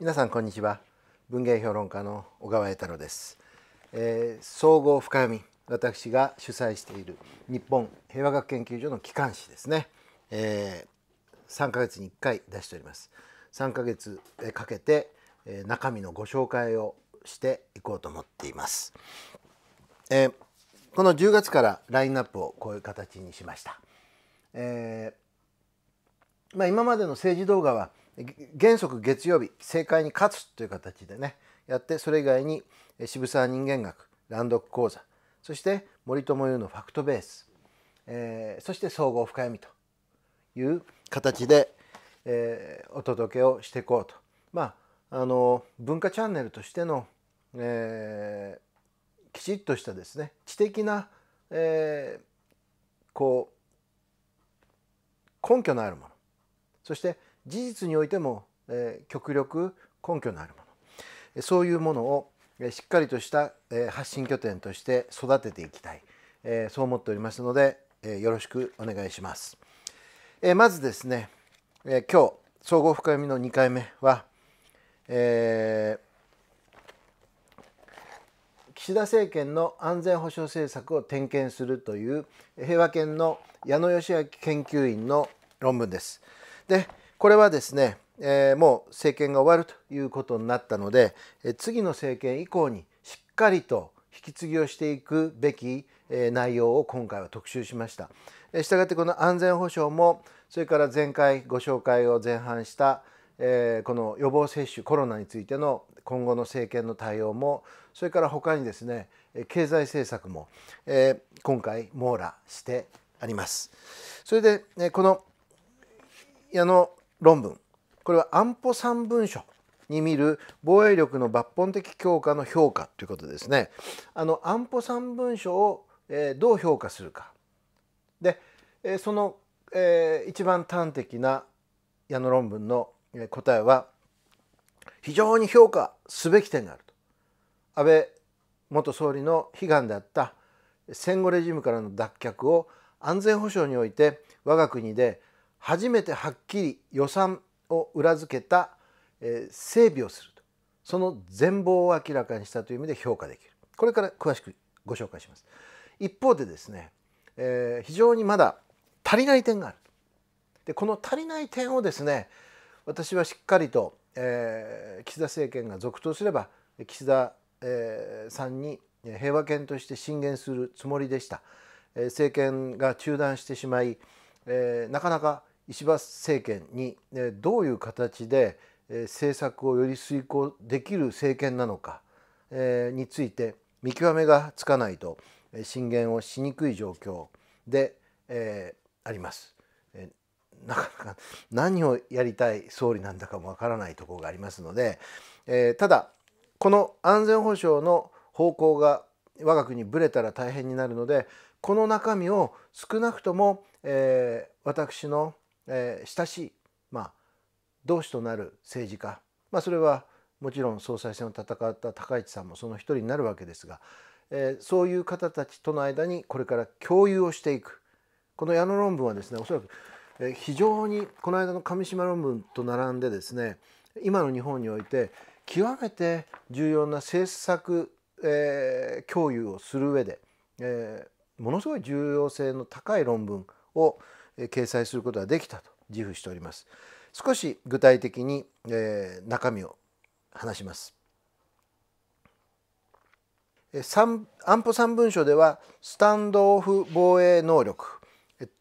皆さんこんにちは文芸評論家の小川栄太郎です、えー、総合深読み私が主催している日本平和学研究所の機関誌ですね、えー、3ヶ月に1回出しております3ヶ月かけてえ中身のご紹介をしていこうと思っています、えー、この10月からラインナップをこういう形にしました、えー、まあ、今までの政治動画は「原則月曜日正解に勝つという形でねやってそれ以外に渋沢人間学乱読講座そして森友優のファクトベース、えー、そして総合深読みという形で、えー、お届けをしていこうとまああの文化チャンネルとしての、えー、きちっとしたですね知的な、えこう根拠のあるものそして事実においても、えー、極力根拠のあるものそういうものをしっかりとした発信拠点として育てていきたいそう思っておりますのでよろしくお願いしますまずですね今日総合深読みの2回目は、えー、岸田政権の安全保障政策を点検するという平和研の矢野義明研究員の論文です。でこれはですね、えー、もう政権が終わるということになったので、え次の政権以降にしっかりと引き継ぎをしていくべき、え内容を今回は特集しました。えー、したがってこの安全保障もそれから前回ご紹介を前半した、えこの予防接種コロナについての今後の政権の対応もそれから他にですね経済政策も、え今回網羅してあります。それで、ね、この矢野論文これは安保3文書に見る防衛力の抜本的強化の評価ということですね。あの安保3文書を、えどう評価するかで、えその、え一番端的な矢野論文の答えは非常に評価すべき点があると安倍元総理の悲願であった戦後レジムからの脱却を安全保障において我が国で初めてはっきり予算を裏付けた、え整備をするとその全貌を明らかにしたという意味で評価できるこれから詳しくご紹介します一方でですね、えー、非常にまだ足りない点があるでこの足りない点をですね私はしっかりと、えー、岸田政権が続投すれば岸田、えー、さんに平和権として進言するつもりでした、えー、政権が中断してしまい、えー、なかなか石破政権にどういう形で政策をより遂行できる政権なのかについて見極めがつかないと進言をしにくい状況で、えあります。なかなか何をやりたい総理なんだかもわからないところがありますので、えただこの安全保障の方向が我が国ぶれたら大変になるのでこの中身を少なくとも、え私のえー、親しい、まあ、同志となる政治家、まあ、それはもちろん総裁選を戦った高市さんもその一人になるわけですが、えー、そういう方たちとの間にこれから共有をしていくこの矢野論文はですねおそらく、非常にこの間の上島論文と並んでですね今の日本において極めて重要な政策、えー、共有をする上で、えー、ものすごい重要性の高い論文を掲載することができたと自負しております。少し具体的に、えー、中身を話します。安保三文書ではスタンドオフ防衛能力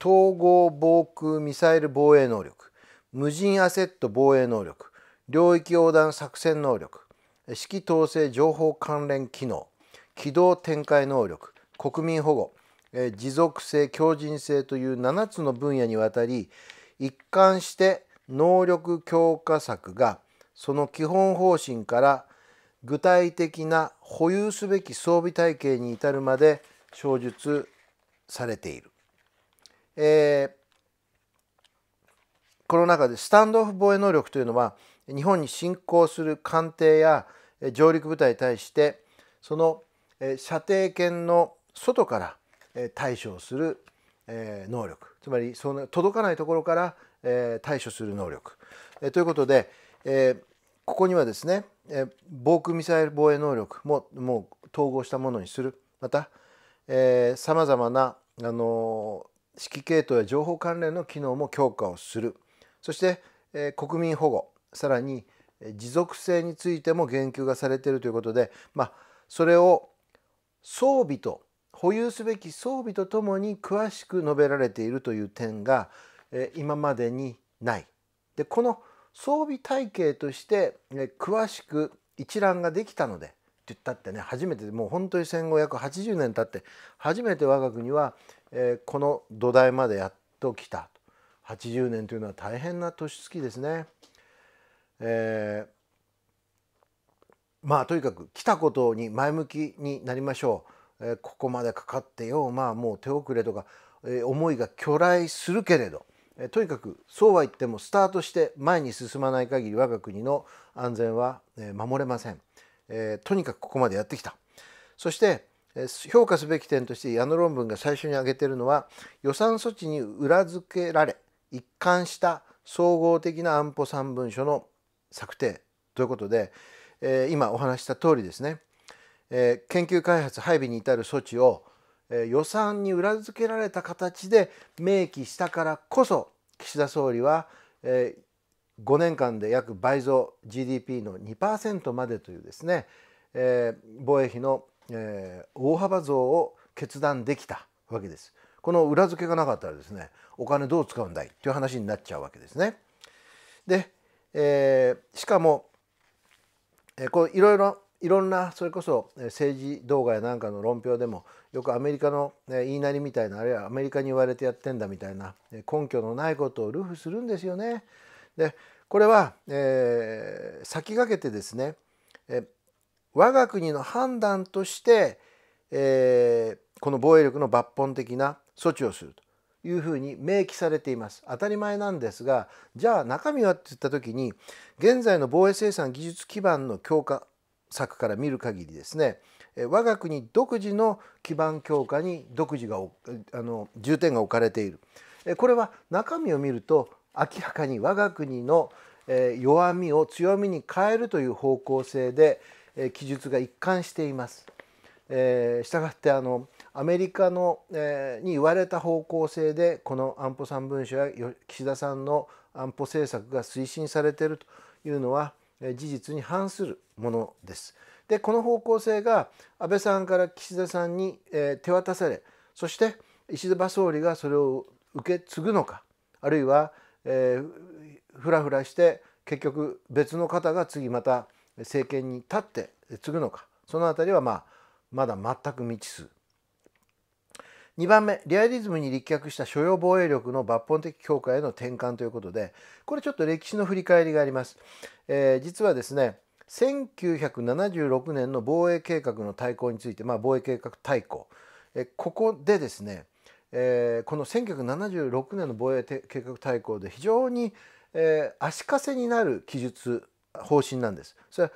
統合防空ミサイル防衛能力無人アセット防衛能力領域横断作戦能力指揮統制情報関連機能機動展開能力国民保護え持続性強靭性という7つの分野にわたり一貫して能力強化策がその基本方針から具体的な保有すべき装備体系に至るまで詳述されている。えー、この中でスタンドオフ防衛能力というのは日本に侵攻する艦艇や上陸部隊に対してその射程圏の外から対処する能力つまりその届かないところから対処する能力ということでここにはですね防空ミサイル防衛能力ももう統合したものにするまたさまざまなあの指揮系統や情報関連の機能も強化をするそして国民保護さらに持続性についても言及がされているということで、まあ、それを装備と保有すべき装備とともに詳しく述べられているという点が、え今までにない。でこの装備体系として、ね、詳しく一覧ができたのでって言ったってね初めてもう本当に戦後約80年経って初めて我が国は、えこの土台までやっときた80年というのは大変な年月ですね。えー、まあとにかく来たことに前向きになりましょう。えここまでかかってようまあもう手遅れとか、え思いが去来するけれど、えとにかくそうは言ってもスタートして前に進まない限り我が国の安全は、え守れません、えとにかくここまでやってきたそして評価すべき点として矢野論文が最初に挙げているのは予算措置に裏付けられ一貫した総合的な安保3文書の策定ということで、え今お話した通りですねえ研究開発配備に至る措置を、え予算に裏付けられた形で明記したからこそ岸田総理は、え5年間で約倍増 GDP の2%までというですね、え防衛費の、え大幅増を決断できたわけです。この裏付けがなかったらですねお金どう使うんだいという話になっちゃうわけですね。で、えー、しかも、えー、こういろいろいろんなそれこそ政治動画やなんかの論評でもよくアメリカの言いなりみたいなあるいはアメリカに言われてやってんだみたいな根拠のないことをルフするんですよね。でこれは、えー、先駆けてですね、え我が国の判断として、えー、この防衛力の抜本的な措置をするというふうに明記されています当たり前なんですがじゃあ中身はって言った時に現在の防衛生産技術基盤の強化作から見る限りですね我が国独自の基盤強化に独自があの重点が置かれているこれは中身を見ると明らかに我が国の弱みを強みに変えるという方向性で記述が一貫しています。したがってあのアメリカの、えに言われた方向性でこの安保3文書や岸田さんの安保政策が推進されているというのは事実に反するものです。でこの方向性が安倍さんから岸田さんに、え手渡されそして石破総理がそれを受け継ぐのかあるいは、えふらふらして結局別の方が次また政権に立って継ぐのかその辺りは、まあ、まだ全く未知数2番目リアリズムに立脚した所要防衛力の抜本的強化への転換ということでこれちょっと歴史の振り返りがあります、えー、実はですね1976年の防衛計画の対抗について、まあ、防衛計画対抗えここでですね、えー、この1976年の防衛計画対抗で非常に、えー、足かせになる記述方針なんです。それは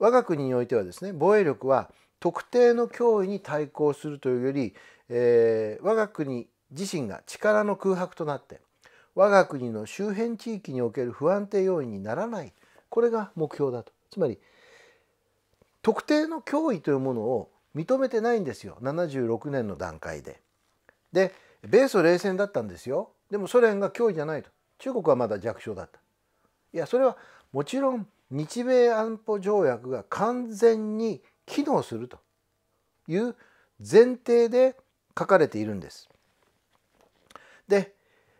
我が国においてはですね防衛力は特定の脅威に対抗するというよりえー、我が国自身が力の空白となって我が国の周辺地域における不安定要因にならないこれが目標だとつまり特定の脅威というものを認めてないんですよ76年の段階で。で米ソ冷戦だったんですよでもソ連が脅威じゃないと中国はまだ弱小だった。いやそれはもちろん日米安保条約が完全に機能するという前提で書かれているんです。で、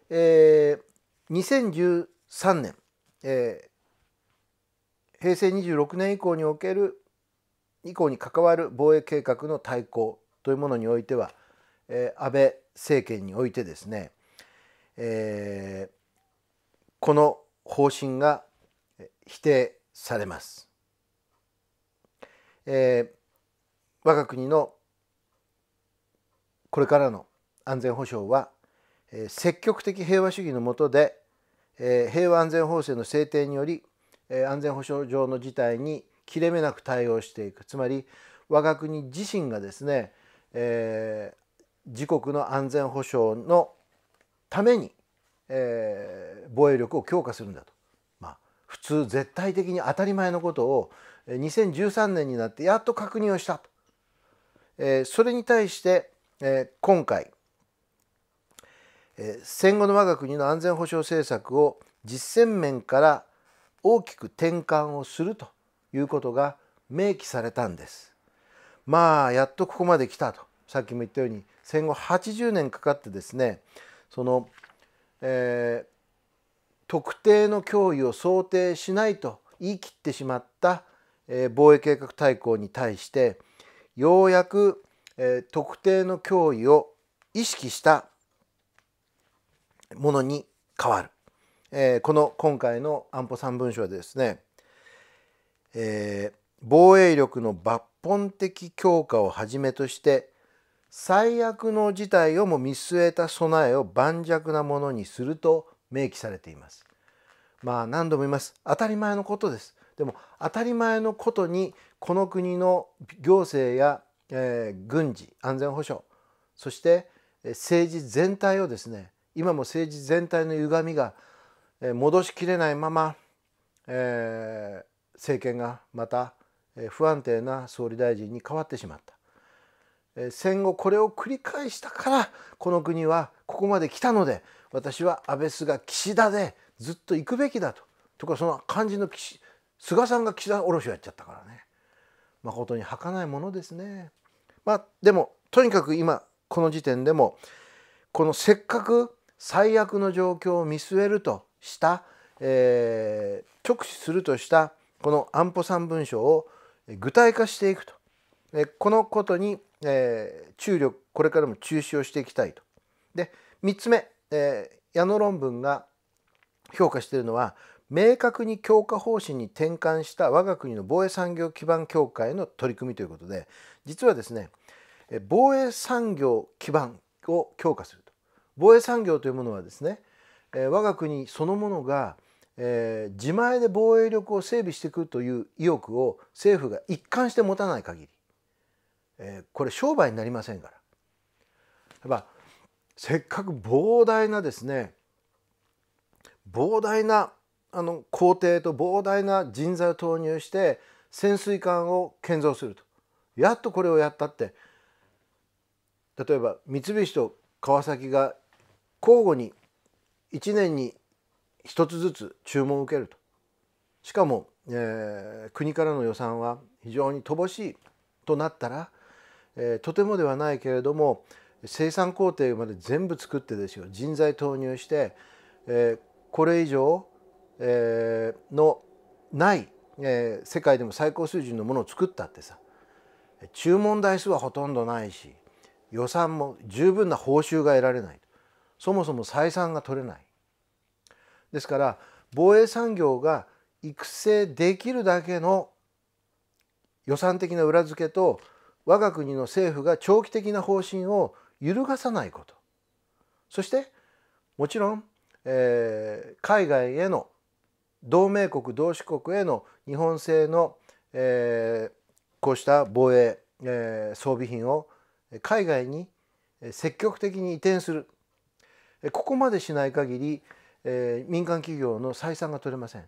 えー、2013年、えー、平成26年以降における以降に関わる防衛計画の大綱というものにおいては、えー、安倍政権においてですね、えー、この方針が否定されます。えー、我が国のこれからの安全保障は積極的平和主義の下で平和安全法制の制定により安全保障上の事態に切れ目なく対応していくつまり我が国自身がですね、えー、自国の安全保障のために、えー、防衛力を強化するんだと、まあ、普通絶対的に当たり前のことを2013年になってやっと確認をしたと、えー、それに対してえー、今回、えー、戦後の我が国の安全保障政策を実践面から大きく転換をするということが明記されたんです。まあやっとここまで来たとさっきも言ったように戦後80年かかってですねその、えー、特定の脅威を想定しないと言い切ってしまった、えー、防衛計画大綱に対してようやくえー、特定の脅威を意識したものに変わる、えー、この今回の安保3文書はですね、えー、防衛力の抜本的強化をはじめとして最悪の事態をも見据えた備えを盤石なものにすると明記されています。まあ何度も言います当たり前のことです。でも当たり前のことにこの国の行政やえー、軍事安全保障そして政治全体をですね今も政治全体の歪みが戻しきれないまま、えー、政権がまた不安定な総理大臣に変わってしまった戦後これを繰り返したからこの国はここまで来たので私は安倍菅岸田でずっと行くべきだととかその肝心の岸菅さんが岸田卸ろしをやっちゃったからね誠に儚いものですね。まあでもとにかく今この時点でもこのせっかく最悪の状況を見据えるとした、えー、直視するとしたこの安保3文書を具体化していくと、えこのことに、えー、注力これからも中止をしていきたいと。で3つ目、えー、矢野論文が評価しているのは明確に強化方針に転換した我が国の防衛産業基盤協会の取り組みということで実はですね防衛産業基盤を強化すると防衛産業というものはですね我が国そのものが自前で防衛力を整備していくという意欲を政府が一貫して持たない限りこれ商売になりませんからやっぱせっかく膨大なですね膨大なあの皇帝と膨大な人材を投入して潜水艦を建造するとやっとこれをやったって例えば三菱と川崎が交互に1年に1つずつ注文を受けるとしかも、えー、国からの予算は非常に乏しいとなったら、えー、とてもではないけれども生産工程まで全部作ってですよ人材投入して、えー、これ以上えー、のない、えー、世界でも最高水準のものを作ったってさ注文台数はほとんどないし予算も十分な報酬が得られないそもそも採算が取れないですから防衛産業が育成できるだけの予算的な裏付けと我が国の政府が長期的な方針を揺るがさないことそしてもちろん、えー、海外への同盟国同志国への日本製の、えー、こうした防衛、えー、装備品を海外に積極的に移転するここまでしない限り、えー、民間企業の採算が取れません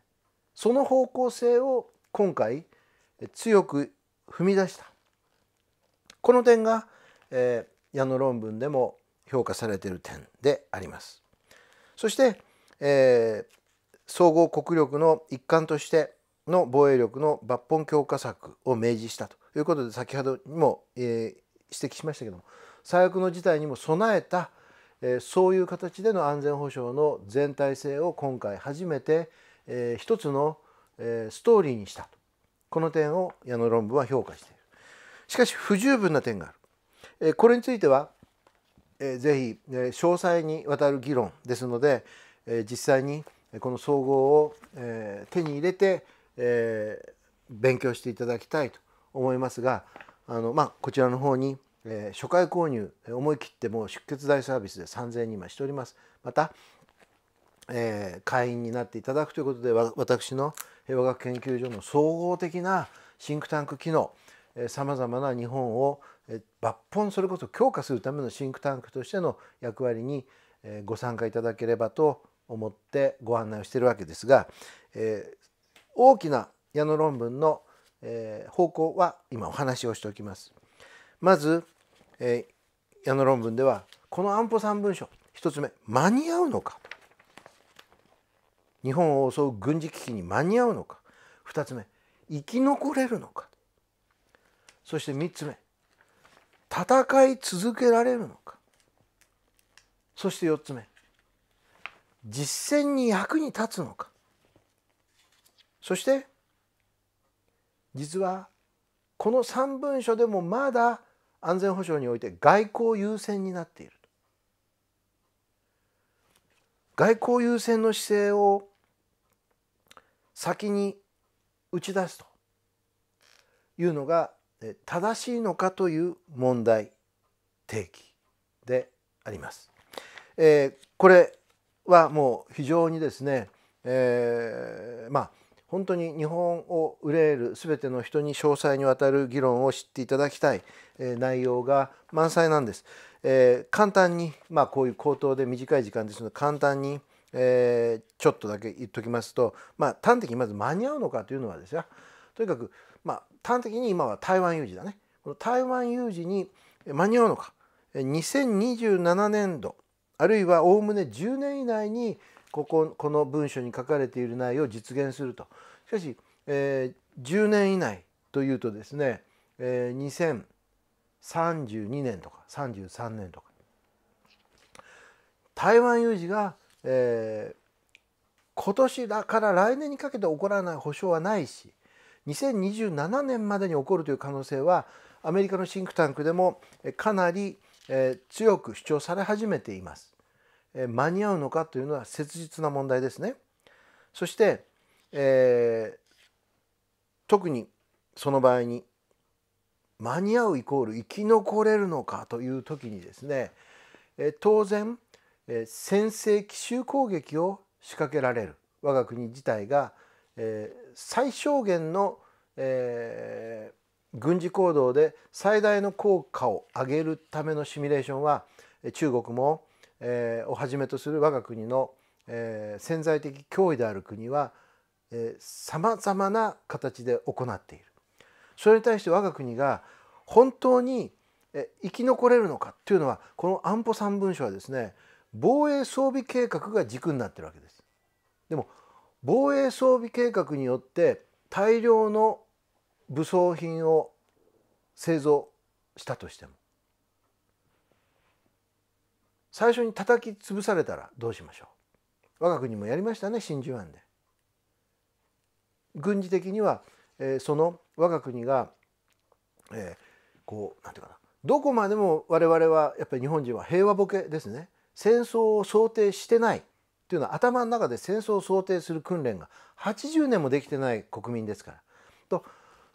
その方向性を今回強く踏み出したこの点が、えー、矢野論文でも評価されている点でありますそして、えー、総合国力の一環としての防衛力の抜本強化策を明示したということで先ほどにも、え指摘しましたけども最悪の事態にも備えた、えそういう形での安全保障の全体性を今回初めて、え一つの、えストーリーにしたとこの点を矢野論文は評価している。しかし不十分な点がある。えこれについては、えー、ぜひ、え詳細にわたる議論ですので、え実際にこの総合を、え手に入れて、え勉強していただきたいと思いますがあの、まあ、こちらの方に、え初回購入思い切ってもう出血大サービスで3,000人今しております。また、え会員になっていただくということで私の平和学研究所の総合的なシンクタンク機能さまざまな日本を抜本それこそ強化するためのシンクタンクとしての役割にご参加いただければと思ってご案内をしてるわけですが、えー、大きな矢野論文の、えー、方向は今お話をしておきます。まず、えー、矢野論文ではこの安保3文書1つ目間に合うのか日本を襲う軍事危機に間に合うのか2つ目生き残れるのかそして3つ目戦い続けられるのかそして4つ目実践に役に立つのかそして実はこの3文書でもまだ安全保障において外交優先になっている外交優先の姿勢を先に打ち出すというのが正しいのかという問題提起であります。えー、これはもう非常にですね、えー、まあ本当に日本を憂える全ての人に詳細にわたる議論を知っていただきたい、えー、内容が満載なんです。えー、簡単に、まあ、こういう口頭で短い時間ですので簡単に、えー、ちょっとだけ言っときますと、まあ、端的にまず間に合うのかというのはですよとにかく、まあ、端的に今は台湾有事だねこの台湾有事に間に合うのか2027年度あるいはおおむね10年以内にこここの文書に書かれている内容を実現するとしかし、えー、10年以内というとですね、えー、2032年とか33年とか台湾有事が、えー、今年だから来年にかけて起こらない保証はないし2027年までに起こるという可能性はアメリカのシンクタンクでもかなり、えー、強く主張され始めています。間に合うのかというのは切実な問題ですね。そして、えー、特にその場合に間に合うイコール生き残れるのかという時にですね、え当然、え先制奇襲攻撃を仕掛けられる我が国自体が、え最小限の、えー、軍事行動で最大の効果を上げるためのシミュレーションは中国もえー、をはじめとする我が国の、えー、潜在的脅威である国はさまざまな形で行っているそれに対して我が国が本当にえ生き残れるのかというのはこの安保3文書はですね防衛装備計画が軸になってるわけです。でも防衛装備計画によって大量の武装品を製造したとしても最初に叩き潰されたらどうしましょう我が国もやりましたね真珠湾で。軍事的には、えー、その我が国が、えー、こうなんていうかなどこまでも我々はやっぱり日本人は平和ボケですね戦争を想定してないというのは頭の中で戦争を想定する訓練が80年もできてない国民ですから。と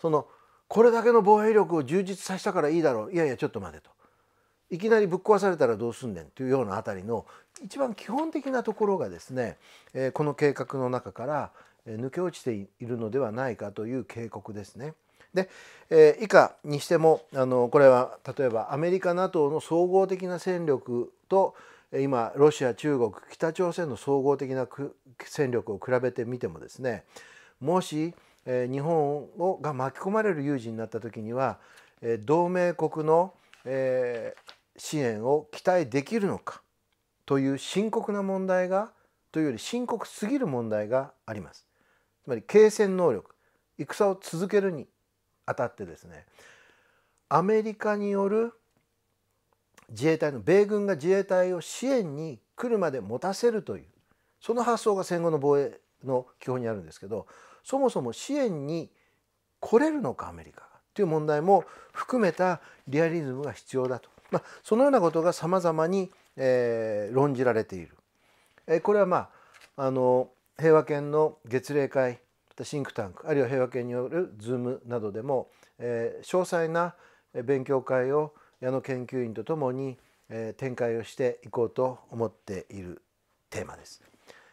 そのこれだけの防衛力を充実させたからいいだろういやいやちょっと待てといきなりぶっ壊されたらどうすんねんというようなあたりの一番基本的なところがですね、えこの計画の中から抜け落ちているのではないかという警告ですね。で、え以下にしてもあのこれは例えばアメリカ NATO の総合的な戦力と今ロシア中国北朝鮮の総合的な戦力を比べてみてもですねもし、え日本をが巻き込まれる有事になった時には、え同盟国の、えー、支援を期待できるのかという深刻な問題がというより深刻すぎる問題があります。つまり継戦能力戦を続けるにあたってですねアメリカによる自衛隊の米軍が自衛隊を支援に来るまで持たせるというその発想が戦後の防衛の基本にあるんですけどそもそも支援に来れるのかアメリカがという問題も含めたリアリズムが必要だとまあ、そのようなことがさまざまに、えー、論じられている、えー、これは、まあ、あの平和圏の月例会シンクタンクあるいは平和圏によるズームなどでも、えー、詳細な勉強会を矢野研究員とともに、えー、展開をしていこうと思っているテーマです。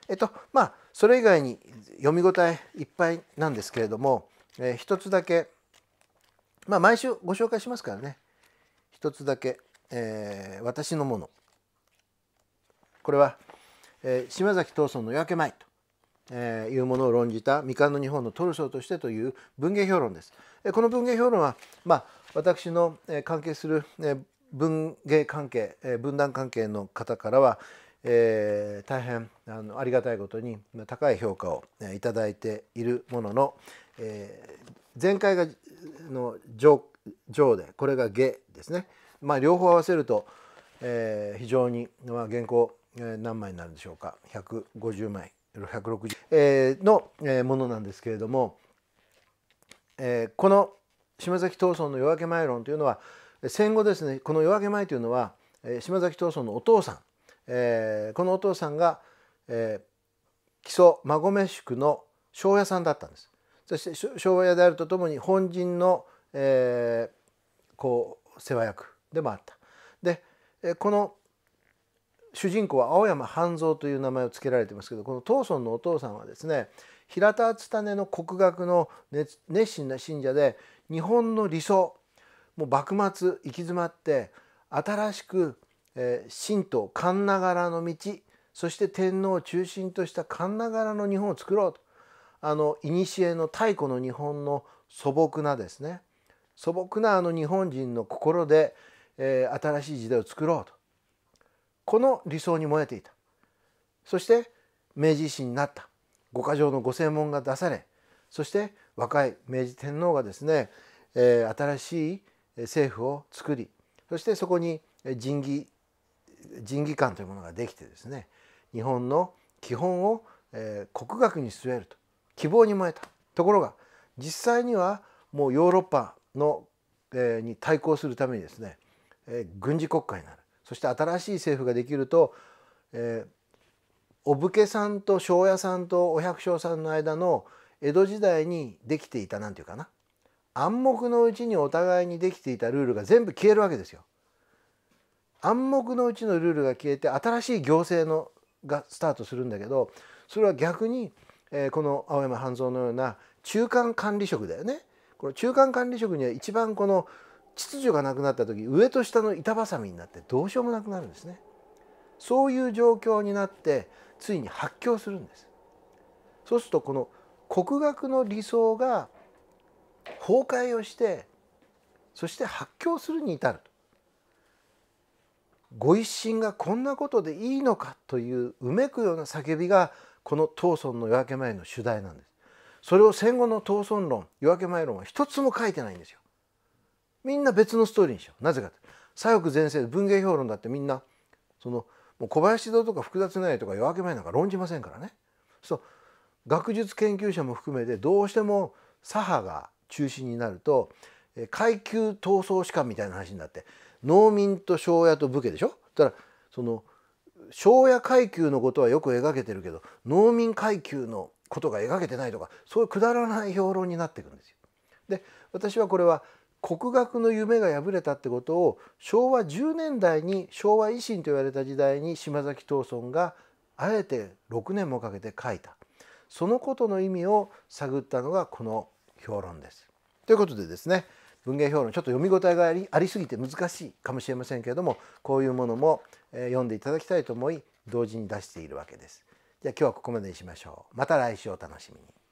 えっとまあそれ以外に読み応えいっぱいなんですけれども、えー、一つだけ、まあ、毎週ご紹介しますからね一つだけ、えー、私のものこれは、えー、島崎藤村の夜明け前と、えー、いうものを論じた未完の日本のトルソーとしてという文芸評論です。えー、この文芸評論は、まあ、私の、えー、関係する、えー、文芸関係、えー、文壇関係の方からは、えー、大変あのありがたいことに高い評価を、えー、いただいているものの、えー、前回がの上上でこれが下ですね、まあ、両方合わせると、えー、非常に、まあ、原稿、えー、何枚になるでしょうか150枚160、えー、の、えー、ものなんですけれども、えー、この島崎藤村の夜明け前論というのは戦後ですねこの夜明け前というのは島崎藤村のお父さん、えー、このお父さんが、えー、木曽馬込宿の庄屋さんだったんです。そして庄屋であるとともに本陣のえー、こう世話役でもあった。でこの主人公は青山半蔵という名前を付けられてますけどこの藤村のお父さんはですね平田篤胤の国学の熱心な信者で日本の理想もう幕末行き詰まって新しく、え神道神ながらの道そして天皇を中心とした神ながらの日本を作ろうとあの古の太古の日本の素朴なですね素朴なあの日本人の心で、えー、新しい時代を作ろうとこの理想に燃えていたそして明治維新になった五箇条の御専門が出されそして若い明治天皇がですね、えー、新しい政府を作りそしてそこに仁義仁義官というものができてですね日本の基本を、えー、国学に据えると希望に燃えたところが実際にはもうヨーロッパの、えー、に対抗するためにですね、えー、軍事国家になるそして新しい政府ができると、えー、お武家さんと庄屋さんとお百姓さんの間の江戸時代にできていたなんていうかな暗黙のうちにお互いにできていたルールが全部消えるわけですよ。暗黙のうちのルールが消えて新しい行政のがスタートするんだけどそれは逆に、えー、この青山半蔵のような中間管理職だよねこの中間管理職には一番この秩序がなくなった時上と下の板挟みになってどうしようもなくなるんですね。そういう状況になってついに発狂するんです。そうするとこの国学の理想が崩壊をしてそして発狂するに至ると。ご一心がこんなことでいいのかといううめくような叫びがこの闘争の夜明け前の主題なんです。それを戦後の闘争論夜明け前論は一つも書いてないんですよ。みんな別のストーリーにしようなぜか左翼前世文芸評論だってみんなそのもう小林堂とか複雑な絵とか夜明け前なんか論じませんからね。そう学術研究者も含めてどうしても左派が中心になると階級闘争士官みたいな話になって農民と庄屋と武家でしょだからその庄屋階級のことはよく描けてるけど農民階級のことが描けてないとかそういうくだらない評論になっていくんですよ。で私はこれは国学の夢が破れたってことを昭和10年代に昭和維新と言われた時代に島崎藤村があえて6年もかけて書いたそのことの意味を探ったのがこの評論です。ということでですね文芸評論ちょっと読み応えがありありすぎて難しいかもしれませんけれどもこういうものも読んでいただきたいと思い同時に出しているわけです。じゃあ今日はここまでにしましょう。また来週お楽しみに。